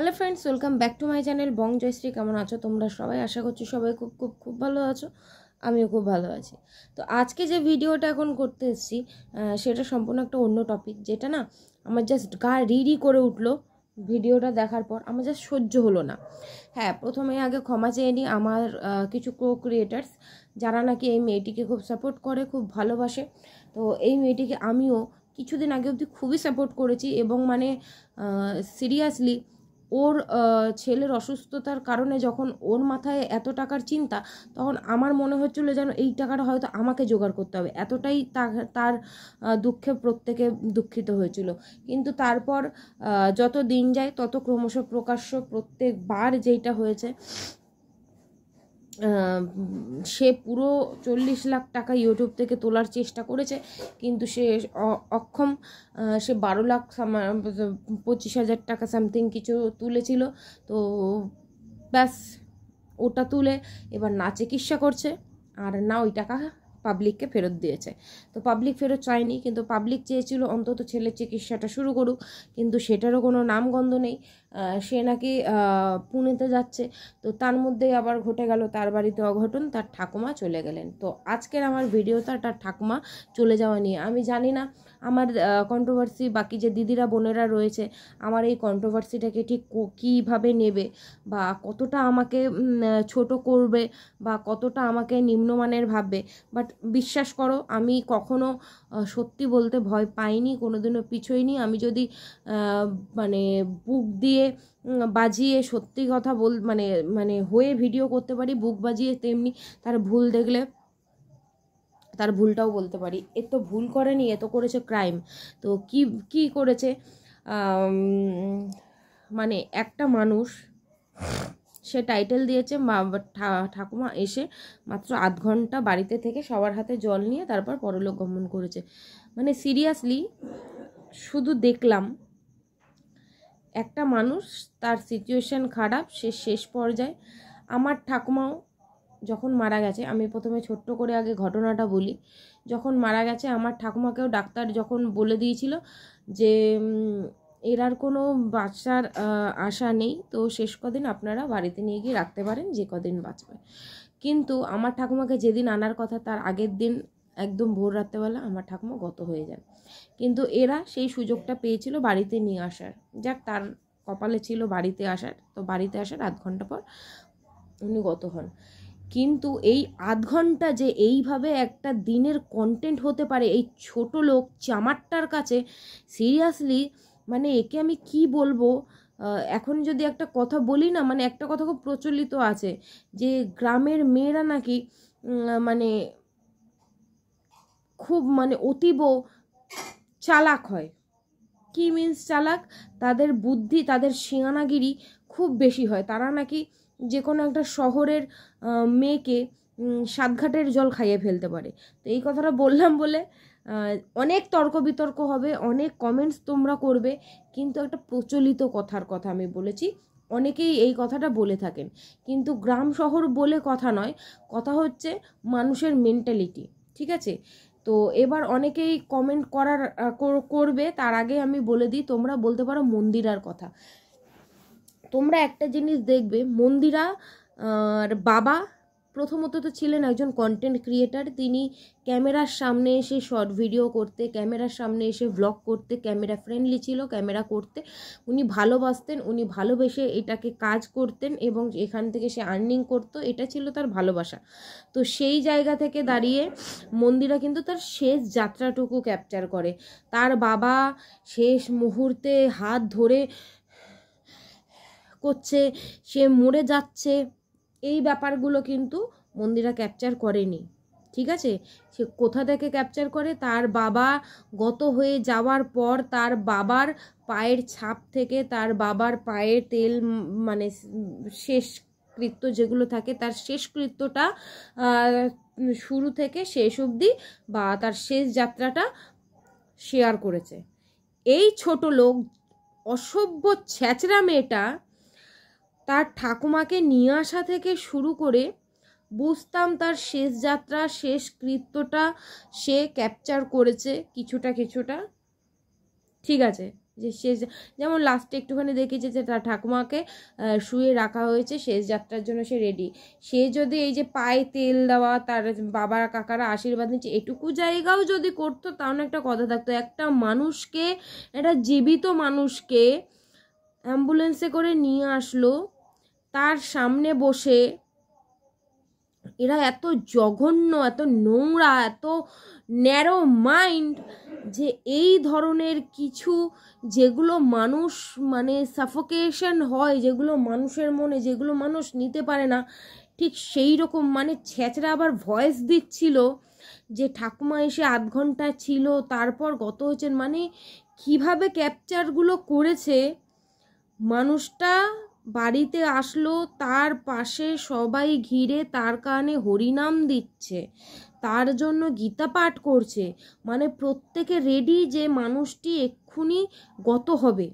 hello friends welcome back to my channel Bong Joyshree কেমন আছো তোমরা সবাই আশা করছি সবাই খুব খুব খুব ভালো আছো আমিও খুব ভালো আছি তো আজকে যে ভিডিওটা এখন করতে এসেছি সেটা সম্পূর্ণ একটা অন্য টপিক যেটা না আমার জাস্ট গা রিডি করে উঠলো ভিডিওটা দেখার পর আমার জাস্ট সহ্য হলো না হ্যাঁ প্রথমে আগে ক্ষমা চেয়ে নিই আমার কিছু কো ক্রিয়েটার্স যারা নাকি এই মেয়েটিকে খুব সাপোর্ট করে খুব ভালোবাসে তো এই মেয়েটিকে আমিও কিছুদিন আগে অবধি খুবই সাপোর্ট করেছি এবং মানে সিরিয়াসলি ওর ছেলের অসুস্থতার কারণে যখন ওর মাথায় এত টাকার চিন্তা তখন আমার মনে হচ্ছিলো যেন এই টাকাটা হয়তো আমাকে জোগাড় করতে হবে এতটাই তার দুঃখে প্রত্যেকে দুঃখিত হয়েছিল কিন্তু তারপর যত দিন যায় তত ক্রমশ প্রকাশ্য প্রত্যেকবার যেইটা হয়েছে সে পুরো চল্লিশ লাখ টাকা ইউটিউব থেকে তোলার চেষ্টা করেছে কিন্তু সে অক্ষম সে বারো লাখ পঁচিশ হাজার টাকা সামথিং কিছু তুলেছিল তো ব্যাস ওটা তুলে এবার না চিকিৎসা করছে আর না ওই টাকা পাবলিককে ফেরত দিয়েছে তো পাবলিক ফেরত চায়নি কিন্তু পাবলিক চেয়েছিল অন্তত ছেলের চিকিৎসাটা শুরু করুক কিন্তু সেটারও কোনো নামগন্ধ নেই সে নাকি পুনেতে যাচ্ছে তো তার মধ্যেই আবার ঘটে গেল তার বাড়িতে অঘটন তার ঠাকুমা চলে গেলেন তো আজকের আমার ভিডিওটা তার ঠাকুমা চলে যাওয়া নিয়ে আমি জানি না আমার কন্ট্রোভার্সি বাকি যে দিদিরা বোনেরা রয়েছে আমার এই কন্ট্রোভার্সিটাকে ঠিক কীভাবে নেবে বা কতটা আমাকে ছোট করবে বা কতটা আমাকে নিম্নমানের ভাববে বাট বিশ্বাস করো আমি কখনো সত্যি বলতে ভয় পাইনি কোনোদিনও পিছোইনি আমি যদি মানে বুক দিয়ে বাজিয়ে বাজিয়ে সত্যি কথা বল মানে মানে হয়ে ভিডিও করতে পারি বুক বাজিয়ে তেমনি তার ভুল দেখলে তার ভুলটাও বলতে পারি এ তো ভুল করেনি এ তো করেছে ক্রাইম তো কি কি করেছে মানে একটা মানুষ সে টাইটেল দিয়েছে মা ঠাকুমা এসে মাত্র আধ ঘন্টা বাড়িতে থেকে সবার হাতে জল নিয়ে তারপর পরলোক গমন করেছে মানে সিরিয়াসলি শুধু দেখলাম একটা মানুষ তার সিচুয়েশান খারাপ সে শেষ পর্যায়ে আমার ঠাকুমাও যখন মারা গেছে আমি প্রথমে ছোট্ট করে আগে ঘটনাটা বলি যখন মারা গেছে আমার ঠাকুমাকেও ডাক্তার যখন বলে দিয়েছিল যে এর আর কোনো বাচ্চার আশা নেই তো শেষ কদিন আপনারা বাড়িতে নিয়ে গিয়ে রাখতে পারেন যে কদিন বাঁচবে কিন্তু আমার ঠাকুমাকে যেদিন আনার কথা তার আগের দিন একদম ভোর রাত্রেবেলা আমার ঠাকুমা গত হয়ে যান কিন্তু এরা সেই সুযোগটা পেয়েছিল বাড়িতে নিয়ে আসার যাক তার কপালে ছিল বাড়িতে আসার তো বাড়িতে আসার আধ ঘন্টা পর উনি গত হন কিন্তু এই আধ ঘন্টা যে এইভাবে একটা দিনের কন্টেন্ট হতে পারে এই ছোট লোক চামারটার কাছে সিরিয়াসলি মানে একে আমি কি বলবো এখন যদি একটা কথা বলি না মানে একটা কথা খুব প্রচলিত আছে যে গ্রামের মেয়েরা নাকি মানে খুব মানে অতীব চালাক হয় কি মিন্স চালাক তাদের বুদ্ধি তাদের সিয়ানাগিরি খুব বেশি হয় তারা নাকি যে কোনো একটা শহরের মেয়েকে সাতঘাটের জল খাইয়ে ফেলতে পারে তো এই কথাটা বললাম বলে অনেক তর্ক বিতর্ক হবে অনেক কমেন্টস তোমরা করবে কিন্তু একটা প্রচলিত কথার কথা আমি বলেছি অনেকেই এই কথাটা বলে থাকেন কিন্তু গ্রাম শহর বলে কথা নয় কথা হচ্ছে মানুষের মেন্টালিটি ঠিক আছে তো এবার অনেকেই কমেন্ট করার করবে তার আগে আমি বলে দিই তোমরা বলতে পারো মন্দিরার কথা তোমরা একটা জিনিস দেখবে মন্দিরা আর বাবা প্রথমত তো ছিলেন একজন কন্টেন্ট ক্রিয়েটার তিনি ক্যামেরার সামনে এসে শর্ট ভিডিও করতে ক্যামেরার সামনে এসে ব্লগ করতে ক্যামেরা ফ্রেন্ডলি ছিল ক্যামেরা করতে উনি ভালোবাসতেন উনি ভালোবেসে এটাকে কাজ করতেন এবং এখান থেকে সে আর্নিং করত এটা ছিল তার ভালোবাসা তো সেই জায়গা থেকে দাঁড়িয়ে মন্দিরা কিন্তু তার শেষ যাত্রাটুকু ক্যাপচার করে তার বাবা শেষ মুহূর্তে হাত ধরে করছে সে মরে যাচ্ছে এই ব্যাপারগুলো কিন্তু মন্দিরা ক্যাপচার করেনি ঠিক আছে সে কোথা থেকে ক্যাপচার করে তার বাবা গত হয়ে যাওয়ার পর তার বাবার পায়ের ছাপ থেকে তার বাবার পায়ে তেল মানে শেষ কৃত্য যেগুলো থাকে তার শেষ কৃত্যটা শুরু থেকে শেষ অবধি বা তার শেষ যাত্রাটা শেয়ার করেছে এই ছোট লোক অসভ্য ছেঁচরা মেয়েটা তার ঠাকুমাকে নিয়ে আসা থেকে শুরু করে বুঝতাম তার শেষ যাত্রা শেষ কৃত্যটা সে ক্যাপচার করেছে কিছুটা কিছুটা ঠিক আছে যে শেষ যেমন লাস্টে একটুখানি দেখেছে যে তার ঠাকুমাকে শুয়ে রাখা হয়েছে শেষ যাত্রার জন্য সে রেডি সে যদি এই যে পায়ে তেল দেওয়া তার বাবার কাকারা আশীর্বাদ নিচ্ছে এটুকু জায়গাও যদি করতো তাহলে একটা কথা থাকতো একটা মানুষকে একটা জীবিত মানুষকে অ্যাম্বুলেন্সে করে নিয়ে আসলো তার সামনে বসে এরা এত জঘন্য এত নোংরা এত ন্যারো মাইন্ড যে এই ধরনের কিছু যেগুলো মানুষ মানে সাফোকেশন হয় যেগুলো মানুষের মনে যেগুলো মানুষ নিতে পারে না ঠিক সেই রকম মানে ছেঁচড়া আবার ভয়েস দিচ্ছিল যে ঠাকুমা এসে আধ ঘন্টা ছিল তারপর গত হয়েছেন মানে কিভাবে ক্যাপচারগুলো করেছে মানুষটা বাড়িতে আসলো তার পাশে সবাই ঘিরে তার কানে হরিনাম দিচ্ছে তার জন্য গীতা পাঠ করছে মানে প্রত্যেকে রেডি যে মানুষটি এক্ষুনি গত হবে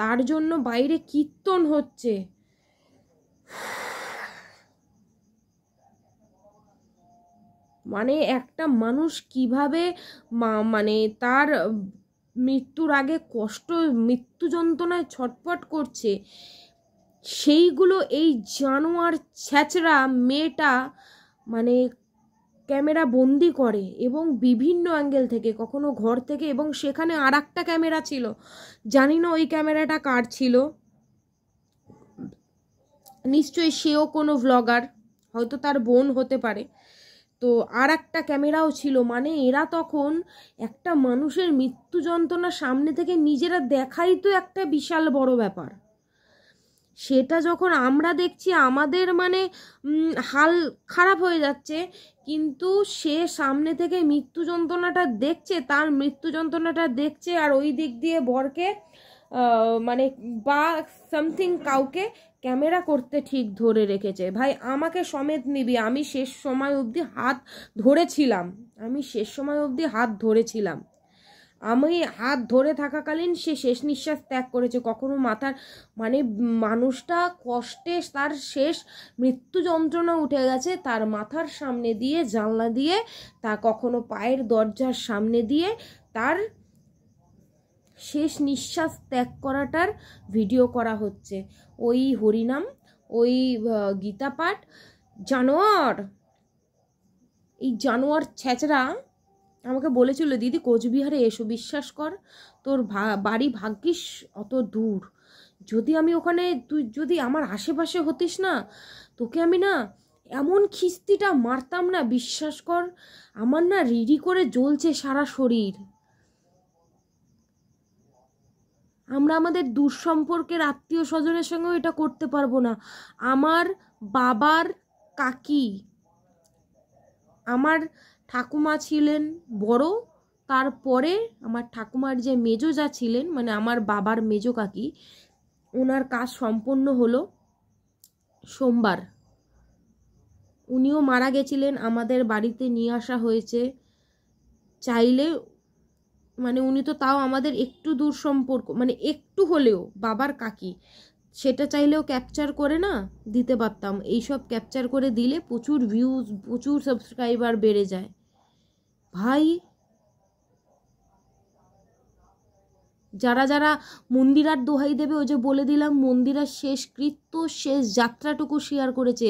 তার জন্য বাইরে কীর্তন হচ্ছে মানে একটা মানুষ কিভাবে মানে তার মৃত্যুর আগে কষ্ট মৃত্যু যন্ত্রণায় ছটফট করছে সেইগুলো এই জানোয়ার ছেঁচড়া মেয়েটা মানে ক্যামেরা বন্দি করে এবং বিভিন্ন অ্যাঙ্গেল থেকে কখনো ঘর থেকে এবং সেখানে আর একটা ক্যামেরা ছিল জানি না ওই ক্যামেরাটা কার ছিল নিশ্চয়ই সেও কোনো ভ্লগার হয়তো তার বোন হতে পারে তো আর একটা ক্যামেরাও ছিল মানে এরা তখন একটা মানুষের মৃত্যু যন্ত্রণা সামনে থেকে নিজেরা দেখাই তো একটা বিশাল বড় ব্যাপার সেটা যখন আমরা দেখছি আমাদের মানে হাল খারাপ হয়ে যাচ্ছে কিন্তু সে সামনে থেকে মৃত্যু যন্ত্রণাটা দেখছে তার মৃত্যু যন্ত্রণাটা দেখছে আর ওই দিক দিয়ে বরকে মানে বা সামথিং কাউকে ক্যামেরা করতে ঠিক ধরে রেখেছে ভাই আমাকে সমেত নিবি আমি শেষ সময় অবধি হাত ধরেছিলাম আমি শেষ সময় অবধি হাত ধরেছিলাম আমি হাত ধরে থাকাকালীন সে শেষ নিঃশ্বাস ত্যাগ করেছে কখনো মাথার মানে মানুষটা কষ্টে তার শেষ মৃত্যু যন্ত্রণা উঠে গেছে তার মাথার সামনে দিয়ে জানলা দিয়ে তা কখনো পায়ের দরজার সামনে দিয়ে তার শেষ নিঃশ্বাস ত্যাগ করাটার ভিডিও করা হচ্ছে ওই হরিনাম ওই গীতা পাঠ জানোয়ার এই জানোয়ার ছেঁচড়া আমাকে বলেছিল দিদি কোচবিহারে এসো বিশ্বাস কর তোর বাড়ি ভাগ্যিস অত দূর যদি আমি ওখানে তুই যদি আমার আশেপাশে হতিস না তোকে আমি না এমন খিস্তিটা মারতাম না বিশ্বাস কর আমার না রিডি করে জ্বলছে সারা শরীর আমরা আমাদের দুঃসম্পর্কের আত্মীয় স্বজনের সঙ্গেও এটা করতে পারবো না আমার বাবার কাকি আমার ঠাকুমা ছিলেন বড় তারপরে আমার ঠাকুমার যে মেজো যা ছিলেন মানে আমার বাবার মেজো কাকি ওনার কাজ সম্পন্ন হলো সোমবার উনিও মারা গেছিলেন আমাদের বাড়িতে নিয়ে আসা হয়েছে চাইলে মানে উনি তো তাও আমাদের একটু দূর সম্পর্ক মানে একটু হলেও বাবার কাকি সেটা চাইলেও ক্যাপচার করে না দিতে পারতাম এইসব ক্যাপচার করে দিলে প্রচুর ভিউজ প্রচুর সাবস্ক্রাইবার বেড়ে যায় ভাই যারা যারা মন্দিরার দোহাই দেবে ওই যে বলে দিলাম মন্দিরার শেষ কৃত্য শেষ যাত্রাটুকু শেয়ার করেছে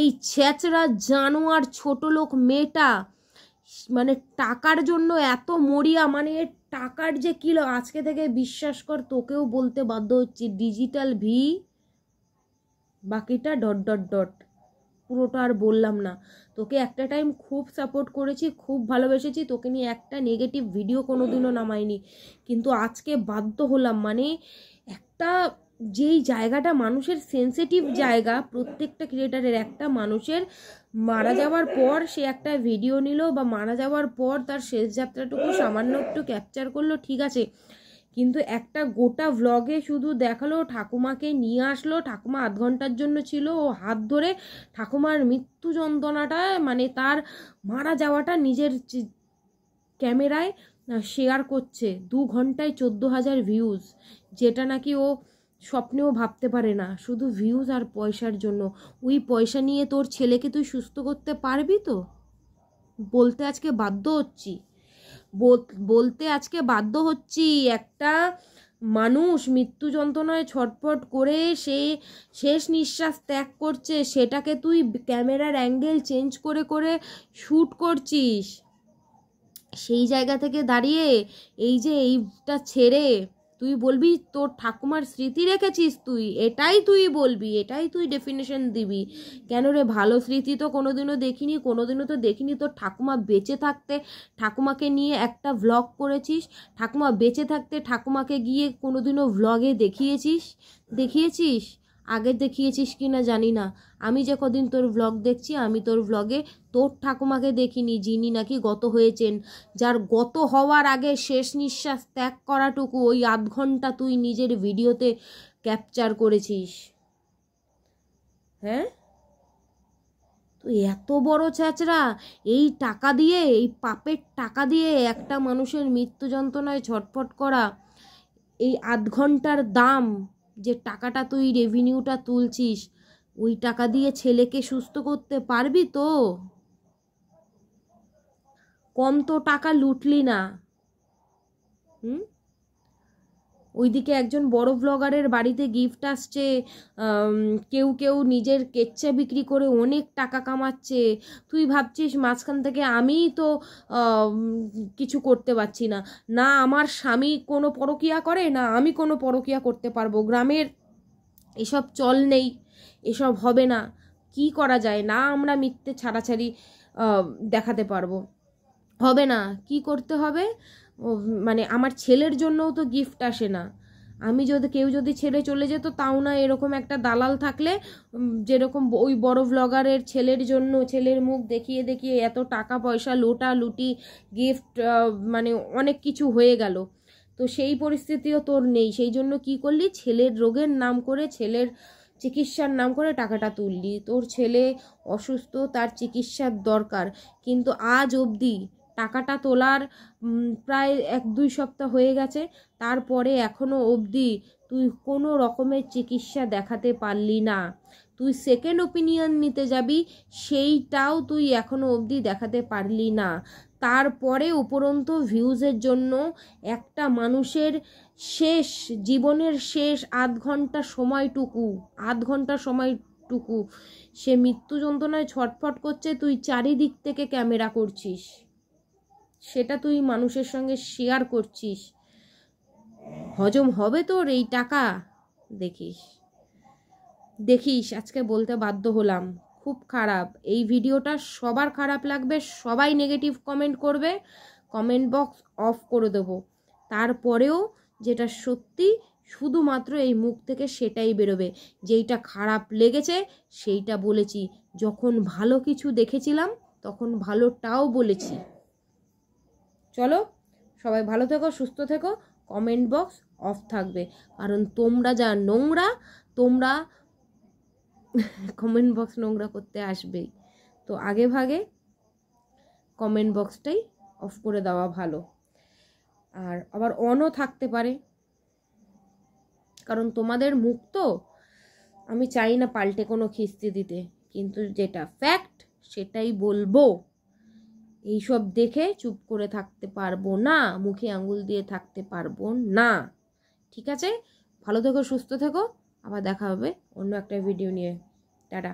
এই ছ্যাচরা জানোয়ার ছোট লোক মেয়েটা মানে টাকার জন্য এত মরিয়া মানে টাকার যে কিলো আজকে থেকে বিশ্বাস কর তোকেও বলতে বাধ্য হচ্ছে ডিজিটাল ভি বাকিটা ডট ডট ডট পুরোটা আর বললাম না তোকে একটা টাইম খুব সাপোর্ট করেছি খুব ভালোবেসেছি তোকে নিয়ে একটা নেগেটিভ ভিডিও কোনো দিনও নামাইনি কিন্তু আজকে বাধ্য হলাম মানে একটা যেই জায়গাটা মানুষের সেন্সিটিভ জায়গা প্রত্যেকটা ক্রিয়েটারের একটা মানুষের মারা যাওয়ার পর সে একটা ভিডিও নিল বা মারা যাওয়ার পর তার শেষ যাত্রাটুকু সামান্য একটু ক্যাপচার করলো ঠিক আছে কিন্তু একটা গোটা ভ্লগে শুধু দেখালো ঠাকুমাকে নিয়ে আসলো ঠাকুমা আধ ঘন্টার জন্য ছিল ও হাত ধরে ঠাকুমার মৃত্যু যন্ত্রণাটা মানে তার মারা যাওয়াটা নিজের ক্যামেরায় শেয়ার করছে দু ঘন্টায় চোদ্দো হাজার ভিউজ যেটা নাকি ও স্বপ্নেও ভাবতে পারে না শুধু ভিউজ আর পয়সার জন্য ওই পয়সা নিয়ে তোর ছেলেকে তুই সুস্থ করতে পারবি তো বলতে আজকে বাধ্য হচ্ছি বলতে আজকে বাধ্য হচ্ছি একটা মানুষ মৃত্যু যন্ত্রণায় ছটফট করে সে শেষ নিঃশ্বাস ত্যাগ করছে সেটাকে তুই ক্যামেরার অ্যাঙ্গেল চেঞ্জ করে করে শ্যুট করছিস সেই জায়গা থেকে দাঁড়িয়ে এই যে এইটা ছেড়ে তুই বলবি তোর ঠাকুমার স্মৃতি রেখেছিস তুই এটাই তুই বলবি এটাই তুই ডেফিনেশন দিবি কেন রে ভালো স্মৃতি তো কোনোদিনও দেখিনি কোনোদিনও তো দেখিনি তোর ঠাকুমা বেঁচে থাকতে ঠাকুমাকে নিয়ে একটা ভ্লগ করেছিস ঠাকুমা বেঁচে থাকতে ঠাকুমাকে গিয়ে কোনোদিনও ভ্লগে দেখিয়েছিস দেখিয়েছিস আগে দেখিয়েছিস কি না জানি না আমি যে কদিন তোর ভ্লগ দেখছি আমি তোর ভ্লগে তোর ঠাকুমাকে দেখিনি যিনি নাকি গত হয়েছেন যার গত হওয়ার আগে শেষ নিঃশ্বাস ত্যাগ করাটুকু ওই আধ ঘন্টা তুই নিজের ভিডিওতে ক্যাপচার করেছিস হ্যাঁ তুই এত বড় ছেঁচড়া এই টাকা দিয়ে এই পাপের টাকা দিয়ে একটা মানুষের মৃত্যু যন্ত্রণায় ছটফট করা এই আধ ঘন্টার দাম যে টাকাটা তুই রেভিনিউটা তুলছিস ওই টাকা দিয়ে ছেলেকে সুস্থ করতে পারবি তো কম তো টাকা লুটলি না হুম ওইদিকে একজন বড় ব্লগারের বাড়িতে গিফট আসছে কেউ কেউ নিজের কেচ্ছা বিক্রি করে অনেক টাকা কামাচ্ছে তুই ভাবছিস মাঝখান থেকে আমিই তো কিছু করতে পারছি না না আমার স্বামী কোনো পরকিয়া করে না আমি কোনো পরকিয়া করতে পারবো গ্রামের এসব চল নেই এসব হবে না কি করা যায় না আমরা মিথ্যে ছাড়াছাড়ি দেখাতে পারবো হবে না কি করতে হবে মানে আমার ছেলের জন্যও তো গিফট আসে না আমি যদি কেউ যদি ছেড়ে চলে যেত তাও না এরকম একটা দালাল থাকলে যেরকম ওই বড় ব্লগারের ছেলের জন্য ছেলের মুখ দেখিয়ে দেখিয়ে এত টাকা পয়সা লোটা লুটি গিফট মানে অনেক কিছু হয়ে গেল তো সেই পরিস্থিতিও তোর নেই সেই জন্য কি করলি ছেলের রোগের নাম করে ছেলের চিকিৎসার নাম করে টাকাটা তুললি তোর ছেলে অসুস্থ তার চিকিৎসার দরকার কিন্তু আজ অবধি টাকাটা তোলার প্রায় এক দুই সপ্তাহ হয়ে গেছে তারপরে এখনও অবধি তুই কোনো রকমের চিকিৎসা দেখাতে পারলি না তুই সেকেন্ড ওপিনিয়ন নিতে যাবি সেইটাও তুই এখনও অবধি দেখাতে পারলি না তারপরে উপরন্ত ভিউজের জন্য একটা মানুষের শেষ জীবনের শেষ আধ ঘন্টা সময়টুকু আধ ঘন্টা সময়টুকু সে মৃত্যু যন্ত্রণায় ছটফট করছে তুই চারিদিক থেকে ক্যামেরা করছিস সেটা তুই মানুষের সঙ্গে শেয়ার করছিস হজম হবে তোর এই টাকা দেখিস দেখিস আজকে বলতে বাধ্য হলাম খুব খারাপ এই ভিডিওটা সবার খারাপ লাগবে সবাই নেগেটিভ কমেন্ট করবে কমেন্ট বক্স অফ করে দেবো তারপরেও যেটা সত্যি শুধুমাত্র এই মুখ থেকে সেটাই বেরোবে যেইটা খারাপ লেগেছে সেইটা বলেছি যখন ভালো কিছু দেখেছিলাম তখন ভালোটাও বলেছি চলো সবাই ভালো থেকো সুস্থ থেকো কমেন্ট বক্স অফ থাকবে কারণ তোমরা যা নোংরা তোমরা কমেন্ট বক্স নোংরা করতে আসবেই তো আগে ভাগে কমেন্ট বক্সটাই অফ করে দেওয়া ভালো আর আবার অনও থাকতে পারে কারণ তোমাদের মুখ তো আমি চাই না পাল্টে কোনো খিস্তি দিতে কিন্তু যেটা ফ্যাক্ট সেটাই বলবো এইসব দেখে চুপ করে থাকতে পারবো না মুখে আঙুল দিয়ে থাকতে পারবো না ঠিক আছে ভালো থেকো সুস্থ থেকো আবার দেখা হবে অন্য একটা ভিডিও নিয়ে টাটা